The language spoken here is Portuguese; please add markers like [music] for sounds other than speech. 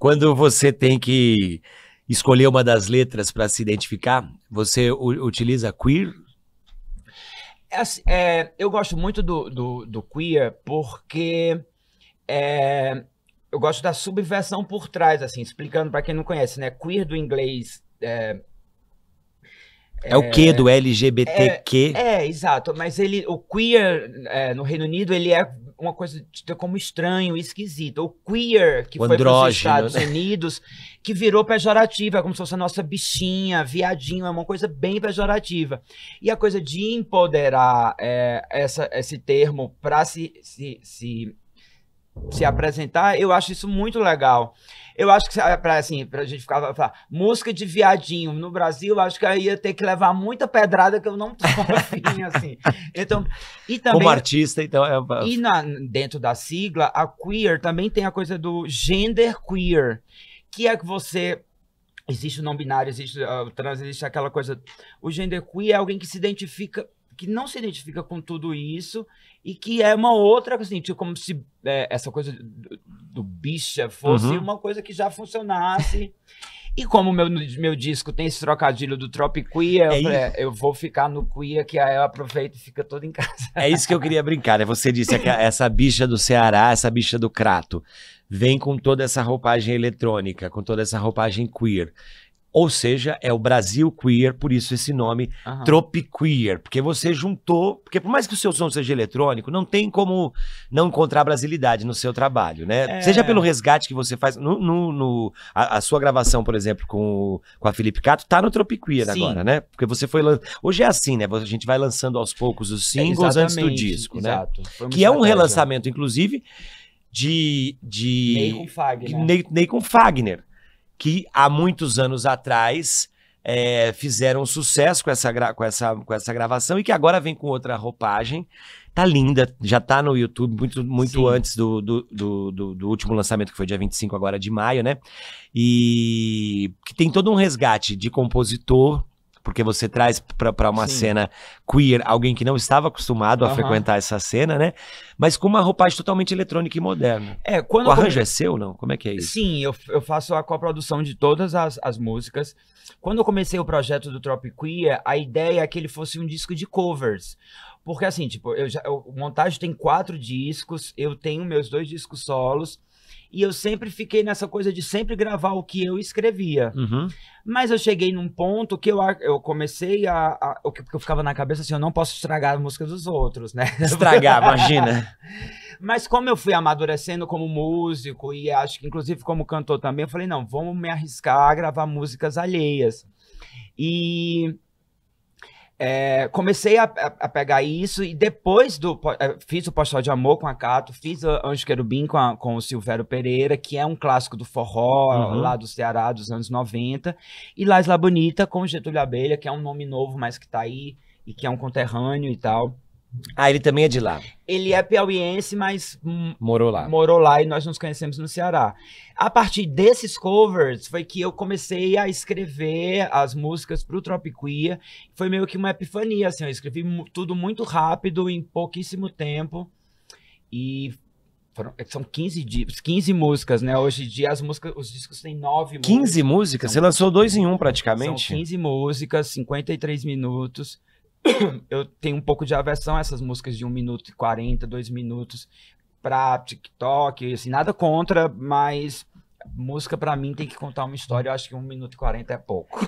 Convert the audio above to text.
Quando você tem que escolher uma das letras para se identificar, você utiliza queer? É, assim, é, eu gosto muito do, do, do queer porque é, eu gosto da subversão por trás, assim, explicando para quem não conhece, né? Queer do inglês. É, é o que é, do LGBTQ? É, é, exato. Mas ele, o queer no Reino Unido ele é uma coisa tida como estranho, esquisito. O queer, que o foi para os Estados né? Unidos, que virou pejorativa, como se fosse a nossa bichinha, viadinho, é uma coisa bem pejorativa. E a coisa de empoderar é, essa, esse termo para se, se, se se apresentar, eu acho isso muito legal. Eu acho que, pra, assim, pra gente ficar falar, música de viadinho no Brasil, acho que eu ia ter que levar muita pedrada que eu não tô [laughs] afim, assim. Então, e também... Como artista, então... É... E na, dentro da sigla, a queer também tem a coisa do gender queer, que é que você... Existe o não binário, existe ah, o trans, existe aquela coisa... O gender queer é alguém que se identifica que não se identifica com tudo isso e que é uma outra, assim, tipo, como se é, essa coisa do, do bicha fosse uhum. uma coisa que já funcionasse. E como meu, meu disco tem esse trocadilho do Trop Queer, é eu, é, eu, vou ficar no Queer, que aí eu aproveito e fica todo em casa. É isso que eu queria brincar, né? Você disse que [laughs] essa bicha do Ceará, essa bicha do Crato, vem com toda essa roupagem eletrônica, com toda essa roupagem queer. Ou seja, é o Brasil queer, por isso esse nome uhum. Tropiqueer, porque você uhum. juntou, porque por mais que o seu som seja eletrônico, não tem como não encontrar brasilidade no seu trabalho, né? É... Seja pelo resgate que você faz, no, no, no a, a, sua gravação, por exemplo, com, com a Felipe Cato, tá no Tropiqueer agora, né? Porque você foi lan... hoje é assim, né? A gente vai lançando aos poucos os é, singles é, antes do disco, né? exato. né? Que é um relançamento, inclusive de, de Ney com Fagner. Ney, Ney com Fagner que há muitos anos atrás é, fizeram sucesso com essa, com, essa, com essa gravação e que agora vem com outra roupagem. Tá linda, já tá no YouTube muito, muito antes do, do, do, do, último lançamento, que foi dia 25 agora de maio, né? E que tem todo um resgate de compositor, porque você traz para uma Sim. cena queer alguém que não estava acostumado uhum. a frequentar essa cena, né? Mas com uma roupagem totalmente eletrônica e moderna. É, quando o arranjo come... é seu, não? Como é que é isso? Sim, eu, eu faço a coprodução de todas as, as músicas. Quando eu comecei o projeto do Trop Queer, a ideia é que ele fosse um disco de covers. Porque assim, tipo, eu já, eu, montagem tem quatro discos, eu tenho meus dois discos solos, e eu sempre fiquei nessa coisa de sempre gravar o que eu escrevia. Uhum. Mas eu cheguei num ponto que eu, eu comecei a, o que eu ficava na cabeça assim, eu não posso estragar a música dos outros, né? [laughs] Estragar, imagina. Mas como eu fui amadurecendo como músico e acho que inclusive como cantor também, eu falei, não, vamos me arriscar a gravar músicas alheias. E é, comecei a, a, pegar isso e depois do. É, fiz o Pastor de Amor com a Cato, fiz o Anjo Querubim com, a, com o Silvério Pereira, que é um clássico do forró uhum. lá do Ceará dos anos 90, e lá La Bonita com Getúlio Abelha, que é um nome novo, mas que tá aí e que é um conterrâneo e tal. Ah, ele também é de lá. Ele é piauiense, mas morou lá. Morou lá e nós nos conhecemos no Ceará. A partir desses covers foi que eu comecei a escrever as músicas pro Tropiquia. Foi meio que uma epifania, assim, eu escrevi tudo muito rápido, em pouquíssimo tempo. E foram, são 15 dias, 15 músicas, né? Hoje em dia as músicas, os discos têm 9 músicas. 15 músicas? Você lançou dois em um praticamente? São 15 músicas, 53 minutos. [coughs] eu tenho um pouco de aversão a essas músicas de 1 minuto e 40, 2 minutos pra TikTok, assim, nada contra, mas música para mim tem que contar uma história, eu acho que 1 minuto e 40 é pouco.